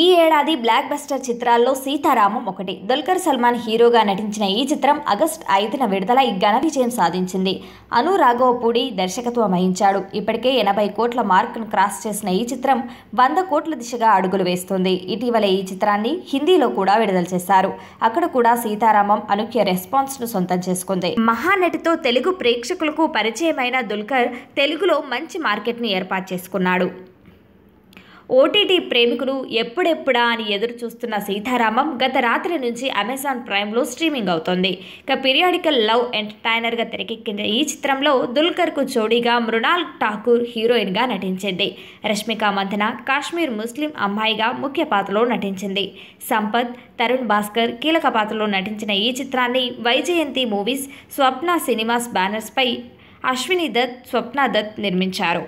ఈ ఏడాది block buster చిత్రాల్లో సీతారామం ఒకటి దుల్కర్ సల్మాన్ హీరోగా నటించిన ఈ చిత్రం ఆగస్ట్ ఐదున విడుదల ఈ ఘన విజయం సాధించింది అను రాఘవపూడి దర్శకత్వం వహించాడు ఇప్పటికే ఎనభై కోట్ల మార్కును క్రాస్ చేసిన ఈ చిత్రం వంద కోట్ల దిశగా అడుగులు వేస్తుంది ఇటీవల ఈ చిత్రాన్ని హిందీలో కూడా విడుదల చేశారు అక్కడ కూడా సీతారామం అనుఖ్య రెస్పాన్స్ ను సొంతం చేసుకుంది మహానటితో తెలుగు ప్రేక్షకులకు పరిచయమైన దుల్కర్ తెలుగులో మంచి మార్కెట్ ని ఏర్పాటు చేసుకున్నాడు ఓటీటీ ప్రేమికులు ఎప్పుడెప్పుడా అని ఎదురు చూస్తున్న సీతారామం గత రాత్రి నుంచి అమెజాన్ ప్రైమ్లో స్ట్రీమింగ్ అవుతోంది ఇక పీరియాడికల్ లవ్ ఎంటర్టైనర్గా తెరకెక్కిన ఈ చిత్రంలో దుల్కర్కు జోడీగా మృణాల్ ఠాకూర్ హీరోయిన్గా నటించింది రష్మిక మంథన కాశ్మీర్ ముస్లిం అమ్మాయిగా ముఖ్య పాత్రలో నటించింది సంపత్ తరుణ్ భాస్కర్ కీలక పాత్రలో నటించిన ఈ చిత్రాన్ని వైజయంతి మూవీస్ స్వప్న సినిమాస్ బ్యానర్స్పై అశ్విని దత్ స్వప్న దత్ నిర్మించారు